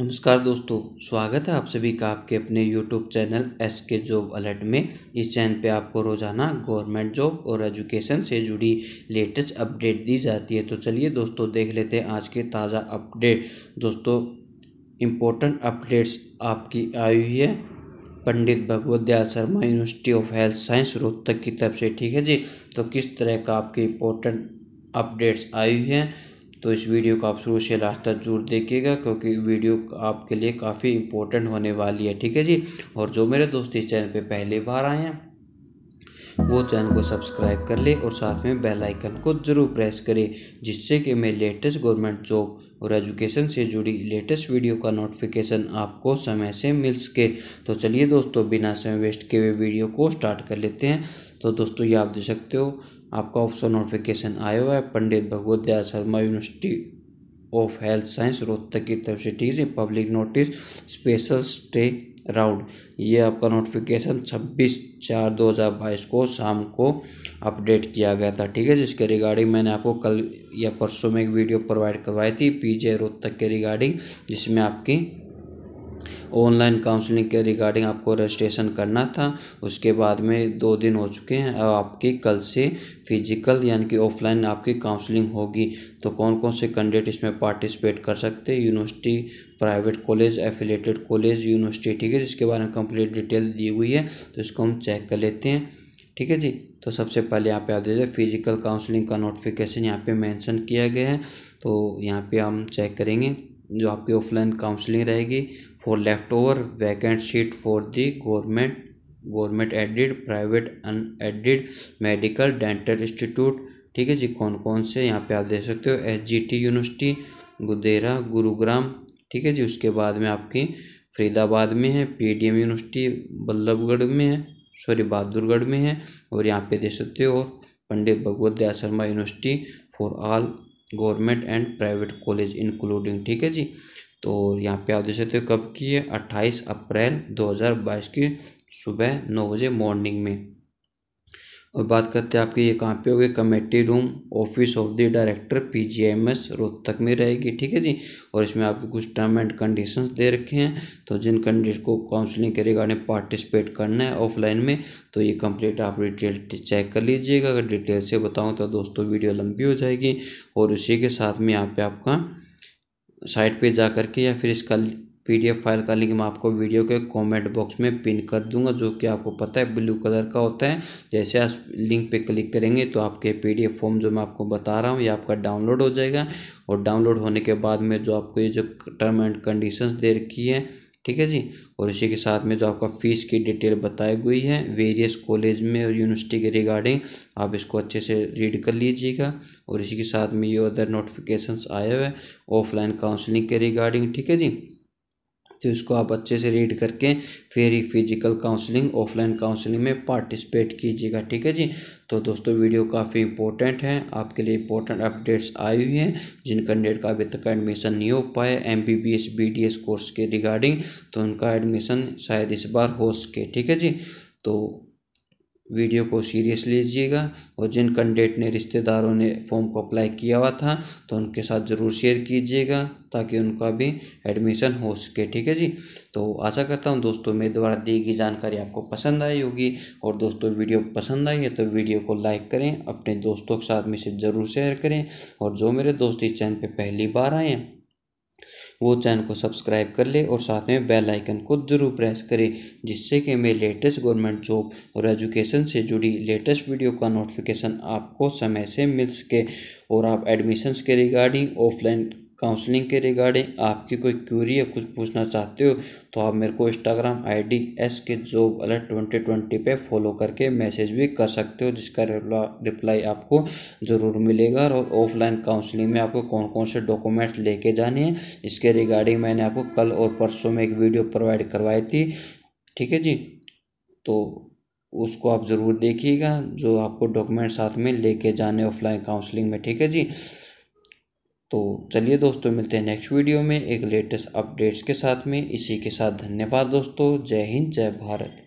नमस्कार दोस्तों स्वागत है आप सभी का आपके अपने YouTube channel S K job alert में इस चैनल पे आपको रोज़ाना गवर्नमेंट जॉब और एजुकेशन से जुड़ी लेटेस्ट अपडेट दी जाती है तो चलिए दोस्तों देख लेते हैं आज के ताज़ा अपडेट दोस्तों इम्पोर्टेंट अपडेट्स आपकी आई हुई है Pandit Bhagwat Dayal Sharma university of health science Rohtak की तरफ से ठीक है जी तो किस तरह का आपके इम्पोर्टेंट अपडेट्स आई हुई हैं तो इस वीडियो को आप शुरू से लास्ट तक जरूर देखिएगा क्योंकि वीडियो आपके लिए काफ़ी इंपॉर्टेंट होने वाली है ठीक है जी और जो मेरे दोस्त इस चैनल पर पहले बार आए हैं वो चैनल को सब्सक्राइब कर ले और साथ में बेल आइकन को ज़रूर प्रेस करें जिससे कि मैं लेटेस्ट गवर्नमेंट जॉब और एजुकेशन से जुड़ी लेटेस्ट वीडियो का नोटिफिकेशन आपको समय से मिल सके तो चलिए दोस्तों बिना समय वेस्ट किए हुए वीडियो को स्टार्ट कर लेते हैं तो दोस्तों ये आप देख सकते हो आपका ऑप्शन नोटिफिकेशन आया हुआ है Pandit Bhagwat Dayal Sharma university of health science Rohtak की तरफ से ठीक है public notice special stay round ये आपका नोटिफिकेशन 26 चार 2022 को शाम को अपडेट किया गया था ठीक है जिसके रिगार्डिंग मैंने आपको कल या परसों में एक वीडियो प्रोवाइड करवाई थी पीजे रोहतक के रिगार्डिंग जिसमें आपकी ऑनलाइन काउंसलिंग के रिगार्डिंग आपको रजिस्ट्रेशन करना था उसके बाद में दो दिन हो चुके हैं अब आपकी कल से फिजिकल यानी कि ऑफलाइन आपकी काउंसलिंग होगी तो कौन कौन से कैंडिडेट इसमें पार्टिसिपेट कर सकते हैं university private college affiliated college university ठीक है जिसके बारे में कंप्लीट डिटेल दी हुई है तो इसको हम चेक कर लेते हैं ठीक है जी तो सबसे पहले यहाँ पे आप देखिए फिजिकल काउंसलिंग का नोटिफिकेशन यहाँ पे मेंशन किया गया है तो यहाँ पे हम चेक करेंगे जो आपकी ऑफलाइन काउंसलिंग रहेगी for left over vacant seat for the government government aided private unaided medical dental institute ठीक है जी कौन कौन से यहाँ पे आप देख सकते हो S G T university Gudera Gurugram ठीक है जी उसके बाद में आपकी फरीदाबाद में है P D M university Ballabhgarh में है सॉरी बहादुरगढ़ में है और यहाँ पे देख सकते हो Pandit Bhagwat Dayal Sharma university for all government and private college including ठीक है जी तो यहाँ पे आप देख सकते हो कब की है अट्ठाईस अप्रैल 2022 की सुबह नौ बजे मॉर्निंग में और बात करते हैं आपकी ये कहाँ पे होगी committee room office of the director P G M S Rohtak में रहेगी ठीक है जी और इसमें आपके कुछ टर्म एंड कंडीशंस दे रखे हैं तो जिन कंडीशन को काउंसलिंग के रिगार्डिंग पार्टिसिपेट करना है ऑफलाइन में तो ये कंप्लीट आप डिटेल चेक कर लीजिएगा अगर डिटेल से बताऊँ तो दोस्तों वीडियो लंबी हो जाएगी और उसी के साथ में यहाँ पे आपका साइट पे जा करके या फिर इसका पीडीएफ फाइल का लिंक मैं आपको वीडियो के कमेंट बॉक्स में पिन कर दूंगा जो कि आपको पता है ब्लू कलर का होता है जैसे आप लिंक पे क्लिक करेंगे तो आपके पीडीएफ फॉर्म जो मैं आपको बता रहा हूँ ये आपका डाउनलोड हो जाएगा और डाउनलोड होने के बाद में जो आपको ये जो टर्म एंड कंडीशंस दे रखी है ठीक है जी और इसी के साथ में जो आपका फ़ीस की डिटेल बताई गई है वेरियस कॉलेज में और यूनिवर्सिटी के रिगार्डिंग आप इसको अच्छे से रीड कर लीजिएगा और इसी के साथ में ये अदर नोटिफिकेशंस आए हुए ऑफलाइन काउंसलिंग के रिगार्डिंग ठीक है जी तो इसको आप अच्छे से रीड करके फिर ही फिजिकल काउंसलिंग ऑफलाइन काउंसलिंग में पार्टिसिपेट कीजिएगा ठीक है जी तो दोस्तों वीडियो काफ़ी इंपॉर्टेंट है आपके लिए इंपॉर्टेंट अपडेट्स आई हुई हैं जिन कैंडिडेट का अभी तक एडमिशन नहीं हो पाया M B B S B D S course के रिगार्डिंग तो उनका एडमिशन शायद इस बार हो सके ठीक है जी तो वीडियो को सीरियस लीजिएगा और जिन कैंडिडेट ने रिश्तेदारों ने फॉर्म को अप्लाई किया हुआ था तो उनके साथ ज़रूर शेयर कीजिएगा ताकि उनका भी एडमिशन हो सके ठीक है जी तो आशा करता हूँ दोस्तों मेरे द्वारा दी गई जानकारी आपको पसंद आई होगी और दोस्तों वीडियो पसंद आई है तो वीडियो को लाइक करें अपने दोस्तों के साथ से ज़रूर शेयर करें और जो मेरे दोस्त इस चैनल पर पहली बार आए हैं वो चैनल को सब्सक्राइब कर ले और साथ में बेल आइकन को ज़रूर प्रेस करें जिससे कि मैं लेटेस्ट गवर्नमेंट जॉब और एजुकेशन से जुड़ी लेटेस्ट वीडियो का नोटिफिकेशन आपको समय से मिल सके और आप एडमिशन्स के रिगार्डिंग ऑफलाइन काउंसलिंग के रिगार्डिंग आपकी कोई क्यूरी या कुछ पूछना चाहते हो तो आप मेरे को Instagram I D S K job alert twenty twenty पे फॉलो करके मैसेज भी कर सकते हो जिसका रिप्लाई आपको ज़रूर मिलेगा और ऑफलाइन काउंसलिंग में आपको कौन कौन से डॉक्यूमेंट्स लेके जाने हैं इसके रिगार्डिंग मैंने आपको कल और परसों में एक वीडियो प्रोवाइड करवाई थी ठीक है जी तो उसको आप ज़रूर देखिएगा जो आपको डॉक्यूमेंट साथ में लेके जाने ऑफलाइन काउंसलिंग में ठीक है जी तो चलिए दोस्तों मिलते हैं नेक्स्ट वीडियो में एक लेटेस्ट अपडेट्स के साथ में इसी के साथ धन्यवाद दोस्तों जय हिंद जय भारत